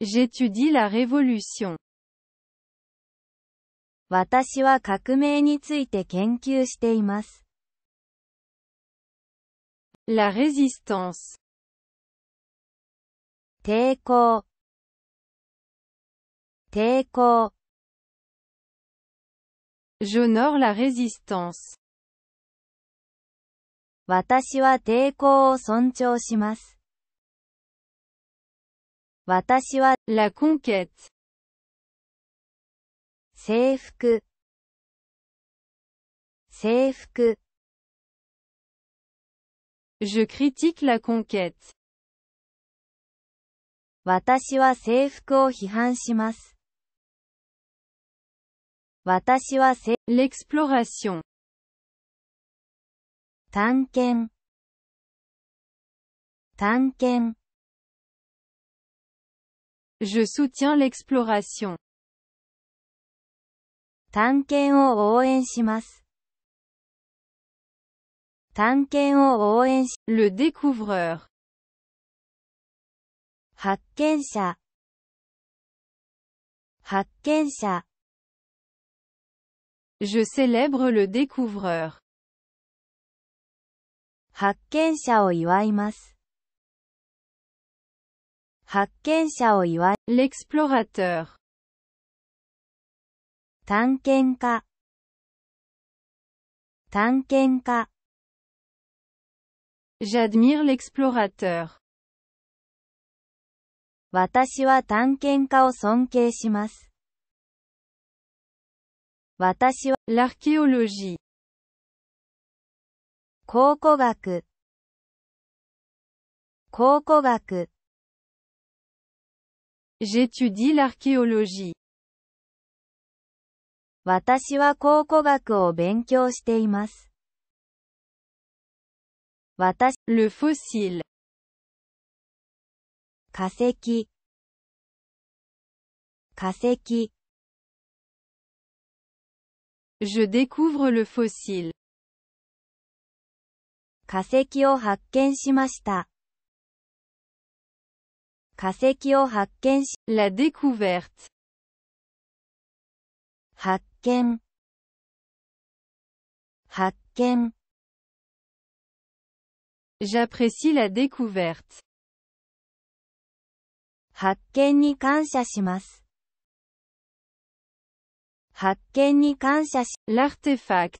J'étudie la révolution. 私は革命について研究しています。La résistance. 抵抗。抵抗。J'honore la résistance. 私は抵抗を尊重します。私は、la conquête。制服、制服。Je critique la conquête. 私は制服を批判します。私はせ、l'exploration。探検。探検。Je soutiens l'exploration. Le découvreur. 探検を応援します。探検を応援し、le Je célèbre le découvreur. 発見者を祝います。発見者を言わ、l'explorateur。探検家。探検家。j'admire l'explorateur。私は探検家を尊敬します。私は、l'archéologie。考古学。考古学。J'étudie l'archéologie. 私は考古学を勉強しています。私、le fossile。化石、化石。Je découvre le fossile. 化石を発見しました。化石を発見し、la découverte。発見。発見。J'apprécie la découverte. 発見に感謝します。発見に感謝し、l'artefact。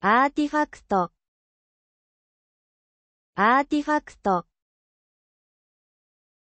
アーティファクト。アーティファクト。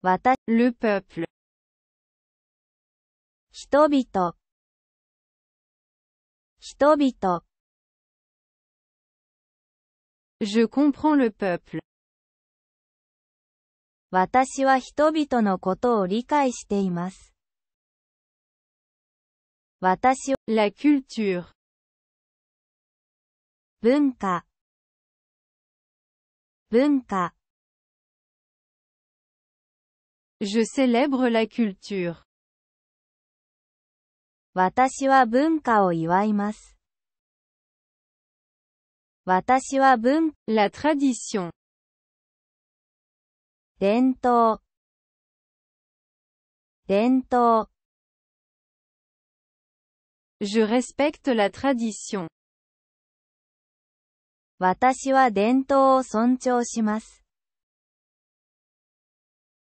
私、le peuple 人々人々 Je comprends le peuple 私は人々のことを理解しています。私は、la culture 文化文化 Je célèbre la culture. 私は文化を祝います。私は文、la tradition. 伝統、伝統。Je respecte la tradition. 私は伝統を尊重します。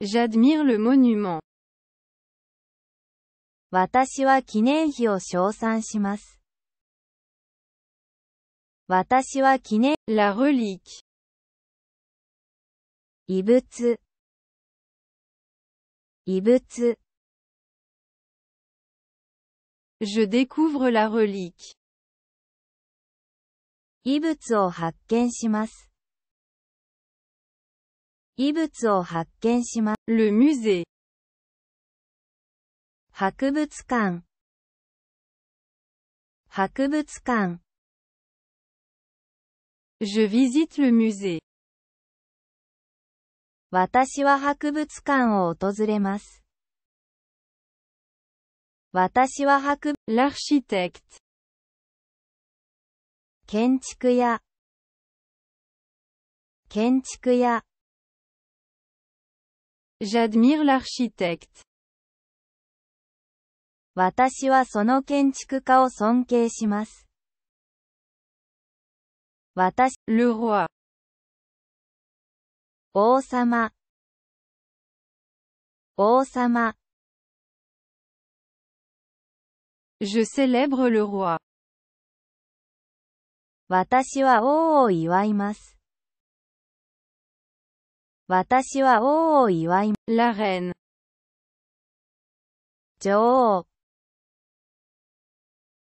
J'admire le monument. 私は記念碑を称賛します。私は記念、la relique。異物。異物。Je découvre la relique. 異物を発見します。異物を発見します。le musée 博物館博物館 Je visite le musée 私は博物館を訪れます。私は博、l'architecte 建築屋建築屋 J'admire l'architecte. 私はその建築家を尊敬します。私、le roi。王様、王様。Je célèbre le roi. 私は王を祝います。私は王を祝い、la reine。女王。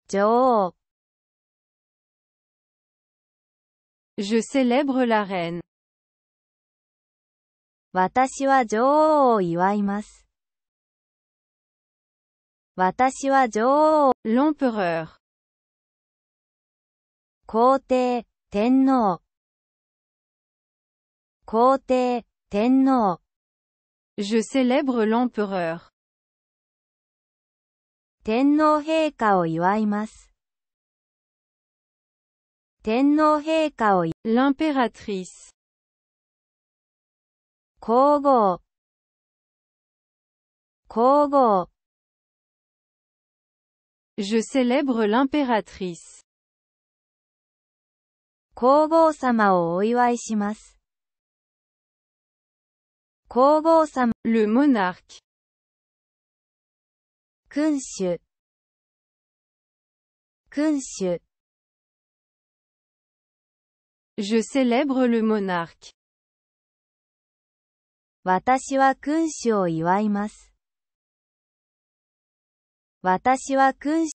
女王。Je célèbre la reine. 私は女王を祝います。私は女王。l'empereur。皇帝、天皇。皇帝、Tenno. Je célèbre l'empereur. Tenno Heika o yuaimasu. Tenno Heika o L'impératrice. Kogo. Kogo. Je célèbre l'impératrice. Kogo sama o oiwai shimasu. 皇后様、ルモナーキ。君主、君主。Je célèbre le monarque. 私は君主を祝います。私は君主